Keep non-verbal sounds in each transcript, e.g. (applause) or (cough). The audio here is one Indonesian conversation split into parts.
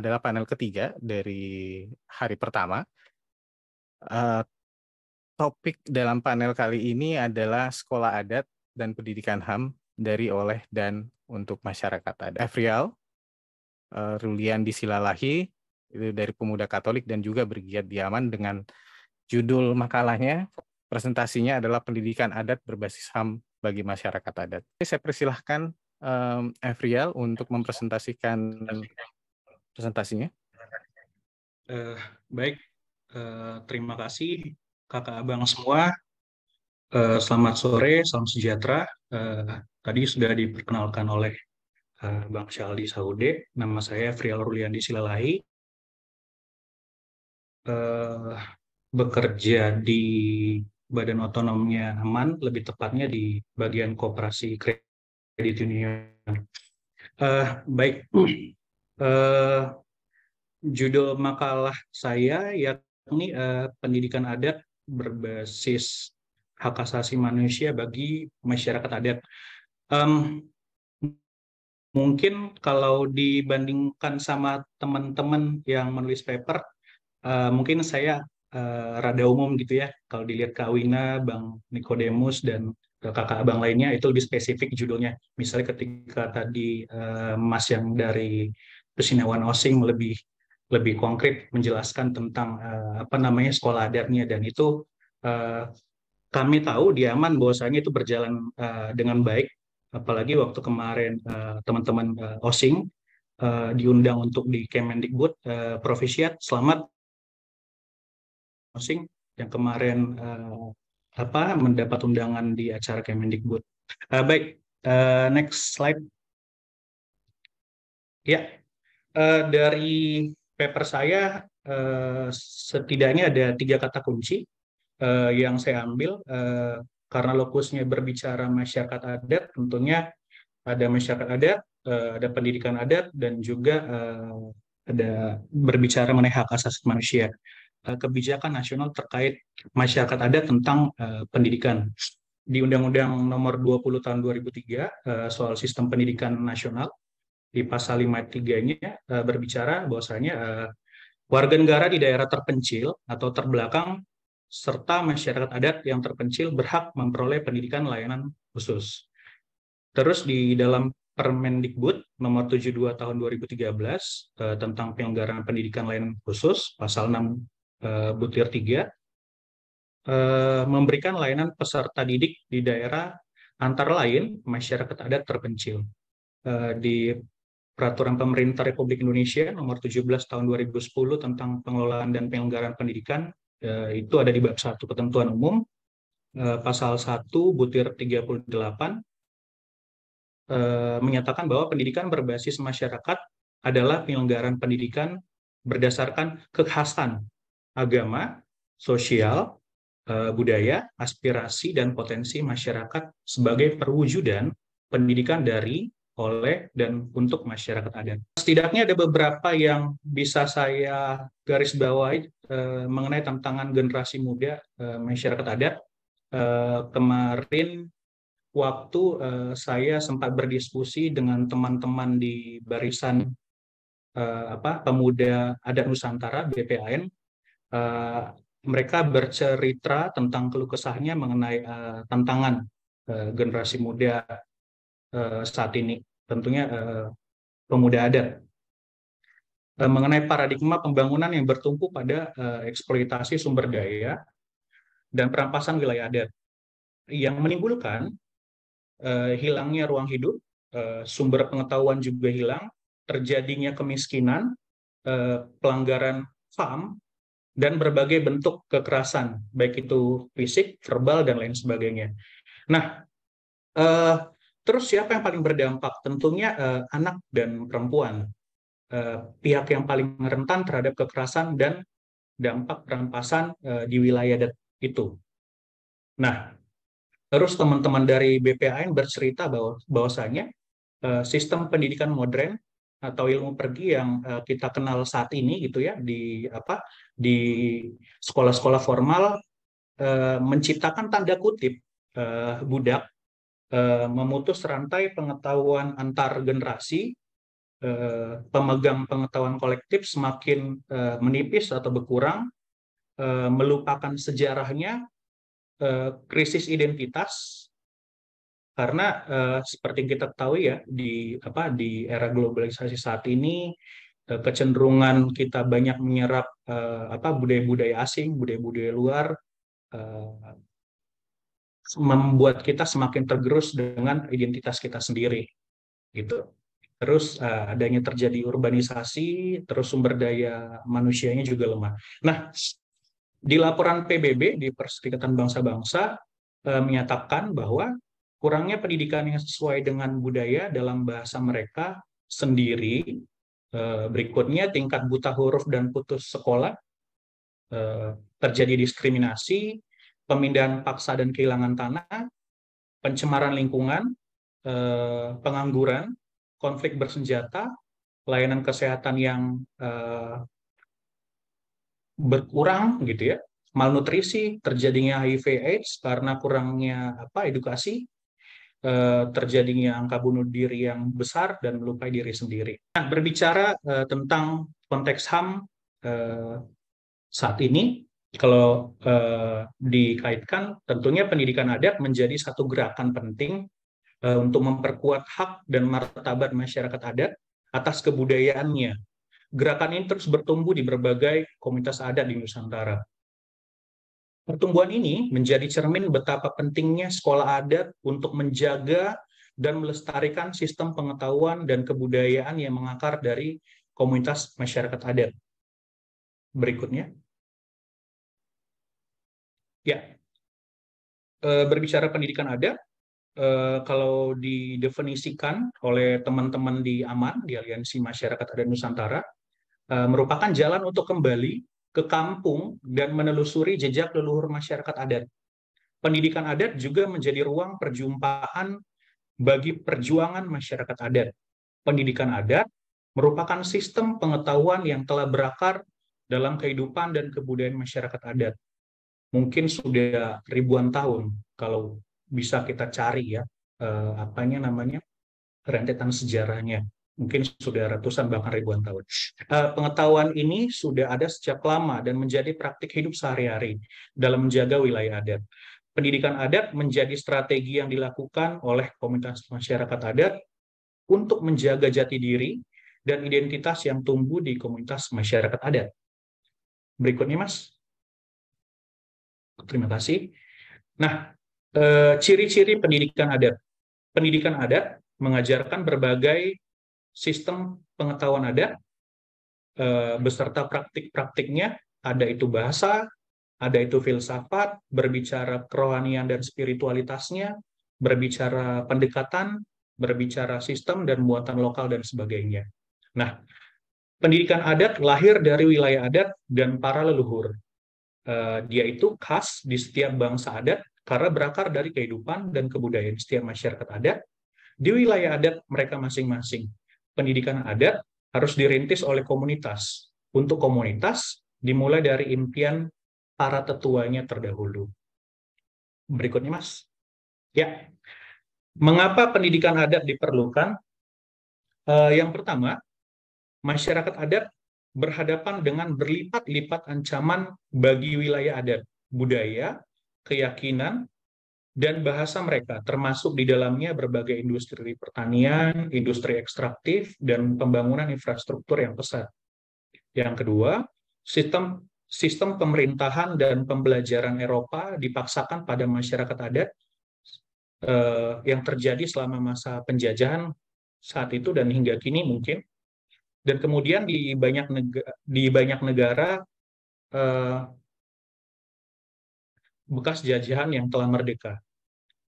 adalah panel ketiga dari hari pertama. Uh, topik dalam panel kali ini adalah sekolah adat dan pendidikan HAM dari oleh dan untuk masyarakat adat. Efrial, uh, eh, Rulian Disilalahi, itu dari pemuda Katolik dan juga bergiat di dengan judul makalahnya, presentasinya adalah pendidikan adat berbasis HAM bagi masyarakat adat. Saya persilahkan um, eh, Efrial untuk iya. mempresentasikan presentasinya. Uh, baik, uh, terima kasih kakak abang semua. Uh, selamat sore, salam sejahtera. Uh, tadi sudah diperkenalkan oleh uh, Bang Syaldi Saude. Nama saya Frial Ruliandi Silalahi. Uh, bekerja di badan otonomnya aman, lebih tepatnya di bagian kooperasi kredit union. Uh, baik, (clears throat) eh, judul makalah saya yakni eh, pendidikan adat berbasis hak asasi manusia bagi masyarakat adat. Um, mungkin kalau dibandingkan sama teman-teman yang menulis paper, uh, mungkin saya uh, rada umum gitu ya. Kalau dilihat Kak Wina, Bang Nikodemus, dan kakak abang lainnya, itu lebih spesifik judulnya. Misalnya ketika tadi uh, Mas yang dari pesinawan Osing lebih lebih konkret menjelaskan tentang uh, apa namanya sekolah adatnya dan itu uh, kami tahu di Aman bahwasanya itu berjalan uh, dengan baik apalagi waktu kemarin teman-teman uh, uh, Osing uh, diundang untuk di Kemendikbud uh, Provisiat selamat Osing yang kemarin uh, apa mendapat undangan di acara Kemendikbud. Uh, baik, uh, next slide. Ya, yeah Uh, dari paper saya uh, setidaknya ada tiga kata kunci uh, yang saya ambil uh, karena lokusnya berbicara masyarakat adat, tentunya ada masyarakat adat, uh, ada pendidikan adat, dan juga uh, ada berbicara mengenai hak asasi manusia. kebijakan nasional terkait masyarakat adat tentang uh, pendidikan di Undang-Undang Nomor 20 Tahun 2003 uh, soal sistem pendidikan nasional di pasal 53-nya uh, eh, berbicara bahwasanya eh, warga negara di daerah terpencil atau terbelakang serta masyarakat adat yang terpencil berhak memperoleh pendidikan layanan khusus. Terus di dalam Permendikbud nomor 72 tahun 2013 belas eh, tentang penyelenggaraan pendidikan layanan khusus pasal 6 butir 3 memberikan layanan peserta didik di daerah antara lain masyarakat adat terpencil di Peraturan Pemerintah Republik Indonesia nomor 17 tahun 2010 tentang pengelolaan dan penyelenggaraan pendidikan eh, itu ada di bab 1 ketentuan umum eh, pasal 1 butir 38 eh, menyatakan bahwa pendidikan berbasis masyarakat adalah penyelenggaraan pendidikan berdasarkan kekhasan agama, sosial, budaya, aspirasi dan potensi masyarakat sebagai perwujudan pendidikan dari oleh dan untuk masyarakat adat. Setidaknya ada beberapa yang bisa saya garis bawahi eh, mengenai tantangan generasi muda eh, masyarakat adat. Eh, kemarin waktu eh, saya sempat berdiskusi dengan teman-teman di barisan eh, apa pemuda adat Nusantara BPAN. Eh, mereka bercerita tentang keluh kesahnya mengenai uh, tantangan uh, generasi muda Eh, saat ini, tentunya eh, pemuda adat. Eh, mengenai paradigma pembangunan yang bertumpu pada eksploitasi sumber daya dan perampasan wilayah adat, yang menimbulkan hilangnya ruang hidup, sumber pengetahuan juga hilang, terjadinya kemiskinan, pelanggaran HAM, dan berbagai bentuk kekerasan, baik itu fisik, verbal, dan lain sebagainya. Nah, Terus siapa yang paling berdampak? Tentunya eh, anak dan perempuan. Eh, pihak yang paling rentan terhadap kekerasan dan dampak perampasan eh, di wilayah itu. Nah, terus teman-teman dari BPAN bercerita bahwa bahwasanya eh, sistem pendidikan modern atau ilmu pergi yang uh, kita kenal saat ini gitu ya di apa di sekolah-sekolah formal uh, menciptakan tanda kutip uh, budak Eh, memutus rantai pengetahuan antar generasi eh, pemegang pengetahuan kolektif semakin eh, menipis atau berkurang, melupakan sejarahnya, krisis identitas, karena seperti kita ketahui ya di apa di era globalisasi saat ini kecenderungan kita banyak menyerap apa budaya-budaya asing, budaya-budaya luar, membuat kita semakin tergerus dengan identitas kita sendiri gitu terus uh, adanya terjadi urbanisasi terus sumber daya manusianya juga lemah nah di laporan PBB di Perserikatan Bangsa-Bangsa uh, menyatakan bahwa kurangnya pendidikan yang sesuai dengan budaya dalam bahasa mereka sendiri eh, berikutnya tingkat buta huruf dan putus sekolah terjadi diskriminasi pemindahan paksa dan kehilangan tanah, pencemaran lingkungan, eh, pengangguran, konflik bersenjata, layanan kesehatan yang eh, berkurang gitu ya, malnutrisi, terjadinya HIV/AIDS karena kurangnya apa edukasi, eh, terjadinya angka bunuh diri yang besar dan melukai diri sendiri. Nah, berbicara tentang konteks HAM saat ini, kalau eh, dikaitkan tentunya pendidikan adat menjadi satu gerakan penting eh, untuk memperkuat hak dan martabat masyarakat adat atas kebudayaannya. Gerakan ini terus bertumbuh di berbagai komunitas adat di Nusantara. Pertumbuhan ini menjadi cermin betapa pentingnya sekolah adat untuk menjaga dan melestarikan sistem pengetahuan dan kebudayaan yang mengakar dari komunitas masyarakat adat. Berikutnya. Ya, eh, berbicara pendidikan ada, eh, kalau didefinisikan oleh teman-teman di AMAN, di Aliansi Masyarakat Adat Nusantara, eh, merupakan jalan untuk kembali ke kampung dan menelusuri jejak leluhur masyarakat adat. Pendidikan adat juga menjadi ruang perjumpaan bagi perjuangan masyarakat adat. Pendidikan adat merupakan sistem pengetahuan yang telah berakar dalam kehidupan dan kebudayaan masyarakat adat mungkin sudah ribuan tahun kalau bisa kita cari ya eh, apanya namanya rentetan sejarahnya mungkin sudah ratusan bahkan ribuan tahun. eh, pengetahuan ini sudah ada sejak lama dan menjadi praktik hidup sehari-hari dalam menjaga wilayah adat. Pendidikan adat menjadi strategi yang dilakukan oleh komunitas masyarakat adat untuk menjaga jati diri dan identitas yang tumbuh di komunitas masyarakat adat. Berikutnya, Mas. Terima kasih. Nah, eh, ciri-ciri pendidikan adat. Pendidikan adat mengajarkan berbagai sistem pengetahuan adat eh, beserta praktik-praktiknya, ada itu bahasa, ada itu filsafat, berbicara kerohanian dan spiritualitasnya, berbicara pendekatan, berbicara sistem dan muatan lokal dan sebagainya. Nah, pendidikan adat lahir dari wilayah adat dan para leluhur. Eh, dia itu khas di setiap bangsa adat karena berakar dari kehidupan dan kebudayaan setiap masyarakat adat di wilayah adat mereka masing-masing. Pendidikan adat harus dirintis oleh komunitas. Untuk komunitas dimulai dari impian para tetuanya terdahulu. Berikutnya, Mas. Ya. Mengapa pendidikan adat diperlukan? Eh, yang pertama, masyarakat adat berhadapan dengan berlipat-lipat ancaman bagi wilayah adat, budaya, keyakinan, dan bahasa mereka, termasuk di dalamnya berbagai industri pertanian, industri ekstraktif, dan pembangunan infrastruktur yang pesat. Yang kedua, sistem sistem pemerintahan dan pembelajaran Eropa dipaksakan pada masyarakat adat eh, yang terjadi selama masa penjajahan saat itu dan hingga kini mungkin dan kemudian di banyak negara, di banyak negara eh, bekas jajahan yang telah merdeka.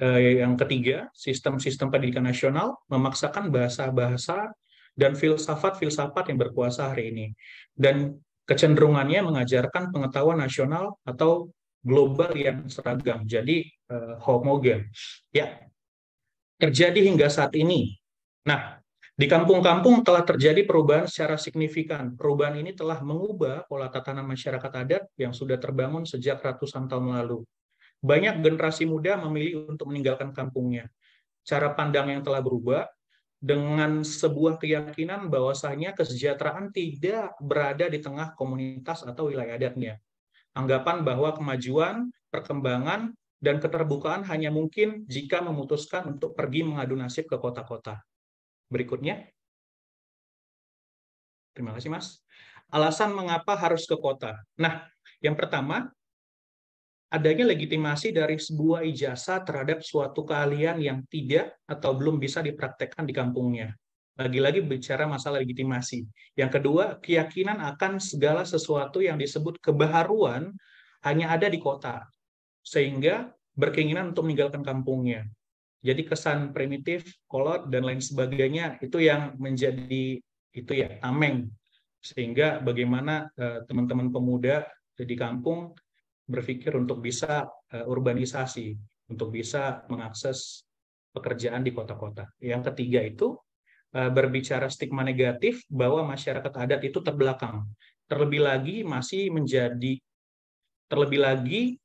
Eh, yang ketiga, sistem-sistem pendidikan nasional memaksakan bahasa-bahasa dan filsafat-filsafat yang berkuasa hari ini. Dan kecenderungannya mengajarkan pengetahuan nasional atau global yang seragam, jadi eh, homogen. Ya, terjadi hingga saat ini. Nah, di kampung-kampung telah terjadi perubahan secara signifikan. Perubahan ini telah mengubah pola tatanan masyarakat adat yang sudah terbangun sejak ratusan tahun lalu. Banyak generasi muda memilih untuk meninggalkan kampungnya. Cara pandang yang telah berubah dengan sebuah keyakinan bahwasanya kesejahteraan tidak berada di tengah komunitas atau wilayah adatnya. Anggapan bahwa kemajuan, perkembangan, dan keterbukaan hanya mungkin jika memutuskan untuk pergi mengadu nasib ke kota-kota berikutnya. Terima kasih, Mas. Alasan mengapa harus ke kota. Nah, yang pertama, adanya legitimasi dari sebuah ijazah terhadap suatu keahlian yang tidak atau belum bisa dipraktekkan di kampungnya. Lagi-lagi bicara masalah legitimasi. Yang kedua, keyakinan akan segala sesuatu yang disebut kebaharuan hanya ada di kota, sehingga berkeinginan untuk meninggalkan kampungnya jadi kesan primitif, kolot dan lain sebagainya itu yang menjadi itu ya tameng sehingga bagaimana eh, teman-teman uh, pemuda di kampung berpikir untuk bisa uh, urbanisasi, untuk bisa mengakses pekerjaan di kota-kota. Yang ketiga itu uh, berbicara stigma negatif bahwa masyarakat adat itu terbelakang. Terlebih lagi masih menjadi terlebih lagi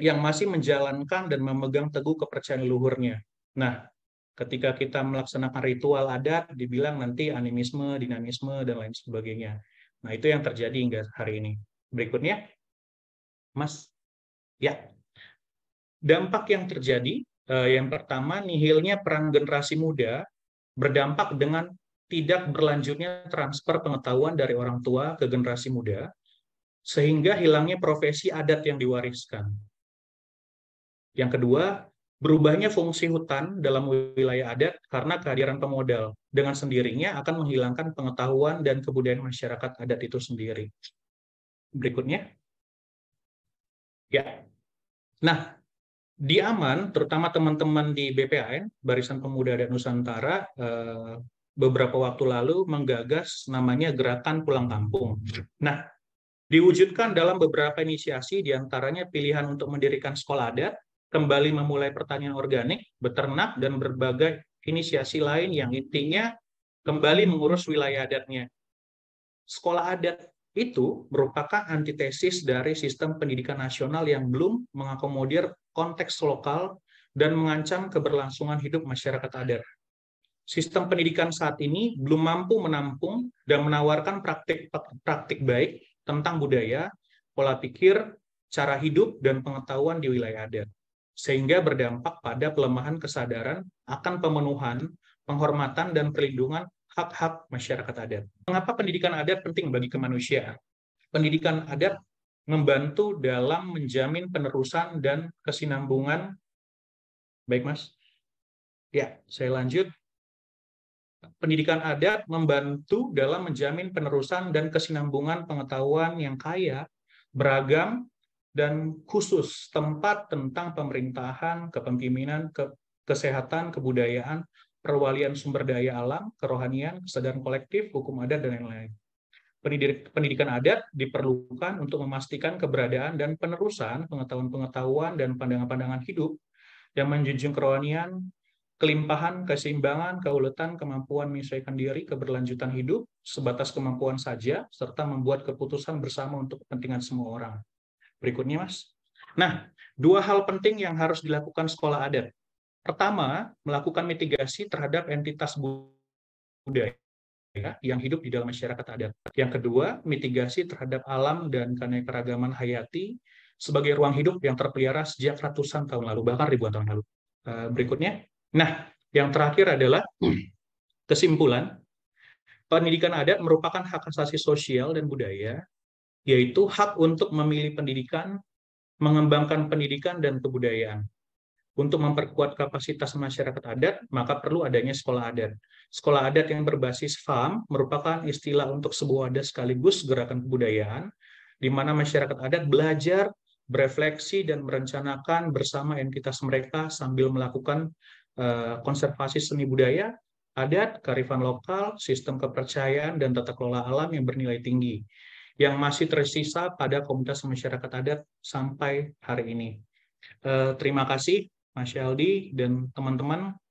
yang masih menjalankan dan memegang teguh kepercayaan leluhurnya. Nah, ketika kita melaksanakan ritual adat, dibilang nanti animisme, dinamisme, dan lain sebagainya. Nah, itu yang terjadi hingga hari ini. Berikutnya, Mas. Ya. Dampak yang terjadi, eh, yang pertama, nihilnya perang generasi muda berdampak dengan tidak berlanjutnya transfer pengetahuan dari orang tua ke generasi muda, sehingga hilangnya profesi adat yang diwariskan. Yang kedua, berubahnya fungsi hutan dalam wilayah adat karena kehadiran pemodal dengan sendirinya akan menghilangkan pengetahuan dan kebudayaan masyarakat adat itu sendiri. Berikutnya. Ya. Nah, di Aman, terutama teman-teman di BPAN, Barisan Pemuda Adat Nusantara, eh, beberapa waktu lalu menggagas namanya Gerakan Pulang Kampung. Nah, diwujudkan dalam beberapa inisiasi, diantaranya pilihan untuk mendirikan sekolah adat, kembali memulai pertanian organik, beternak, dan berbagai inisiasi lain yang intinya kembali mengurus wilayah adatnya. Sekolah adat itu merupakan antitesis dari sistem pendidikan nasional yang belum mengakomodir konteks lokal dan mengancam keberlangsungan hidup masyarakat adat. Sistem pendidikan saat ini belum mampu menampung dan menawarkan praktik-praktik baik tentang budaya, pola pikir, cara hidup, dan pengetahuan di wilayah adat sehingga berdampak pada pelemahan kesadaran akan pemenuhan, penghormatan, dan perlindungan hak-hak masyarakat adat. Mengapa pendidikan adat penting bagi kemanusiaan? Pendidikan adat membantu dalam menjamin penerusan dan kesinambungan. Baik, Mas. Ya, saya lanjut. Pendidikan adat membantu dalam menjamin penerusan dan kesinambungan pengetahuan yang kaya, beragam, dan khusus tempat tentang pemerintahan, kepemimpinan, ke kesehatan, kebudayaan, perwalian sumber daya alam, kerohanian, kesadaran kolektif, hukum adat, dan lain-lain. Pendidikan adat diperlukan untuk memastikan keberadaan dan penerusan pengetahuan-pengetahuan dan pandangan-pandangan hidup yang menjunjung kerohanian, kelimpahan, keseimbangan, keuletan, kemampuan menyesuaikan diri, keberlanjutan hidup, sebatas kemampuan saja, serta membuat keputusan bersama untuk kepentingan semua orang berikutnya, Mas. Nah, dua hal penting yang harus dilakukan sekolah adat. Pertama, melakukan mitigasi terhadap entitas budaya yang hidup di dalam masyarakat adat. Yang kedua, mitigasi terhadap alam dan keanekaragaman hayati sebagai ruang hidup yang terpelihara sejak ratusan tahun lalu, bahkan ribuan tahun lalu. Eh, berikutnya, nah, yang terakhir adalah kesimpulan pendidikan adat merupakan hak asasi sosial dan budaya yaitu hak untuk memilih pendidikan, mengembangkan pendidikan dan kebudayaan. Untuk memperkuat kapasitas masyarakat adat, maka perlu adanya sekolah adat. Sekolah adat yang berbasis FAM merupakan istilah untuk sebuah adat sekaligus gerakan kebudayaan, di mana masyarakat adat belajar, berefleksi, dan merencanakan bersama entitas mereka sambil melakukan eh, konservasi seni budaya, adat, karifan lokal, sistem kepercayaan, dan tata kelola alam yang bernilai tinggi yang masih tersisa pada komunitas masyarakat adat sampai hari ini. Eh, terima kasih Mas Yaldi dan teman-teman